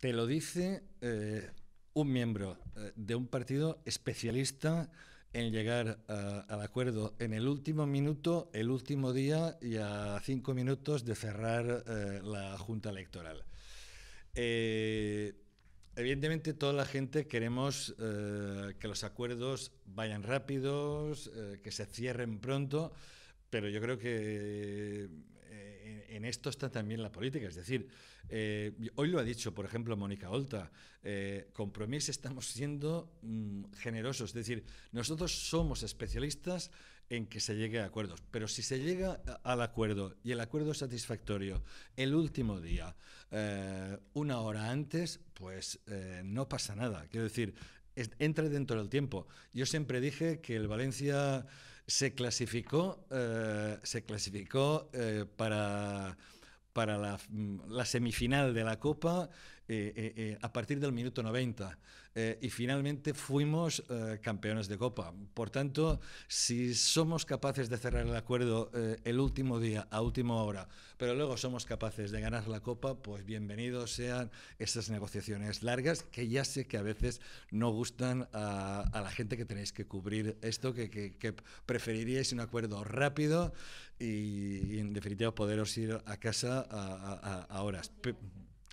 Te lo dice eh, un miembro eh, de un partido especialista en llegar al acuerdo en el último minuto, el último día y a cinco minutos de cerrar eh, la junta electoral. evidentemente toda la gente queremos que los acuerdos vayan rápidos, que se cierren pronto, pero yo creo que eh, en, esto está también la política. Es decir, eh, hoy lo ha dicho, por ejemplo, Mónica Olta, eh, compromiso estamos siendo mm, generosos. Es decir, nosotros somos especialistas en que se llegue a acuerdos. Pero si se llega al acuerdo y el acuerdo es satisfactorio el último día, una hora antes, pues no pasa nada. Quiero decir, entre dentro del tiempo. Yo siempre dije que el Valencia se clasificó, eh, se clasificó eh, para, para mm, la, semifinal de la Copa eh, eh, eh, a partir del minuto 90 y finalmente fuimos campeones de Copa. Por tanto, si somos capaces de cerrar el acuerdo el último día, a última hora, pero luego somos capaces de ganar la Copa, pues bienvenidos sean esas negociaciones largas que ya sé que a veces no gustan a, la gente que tenéis que cubrir esto, que, preferiríais un acuerdo rápido y, en definitiva poderos ir a casa a, horas.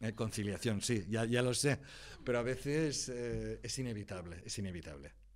Eh, conciliación, sí, ya, ya, lo sé, pero a veces eh, es inevitable, es inevitable.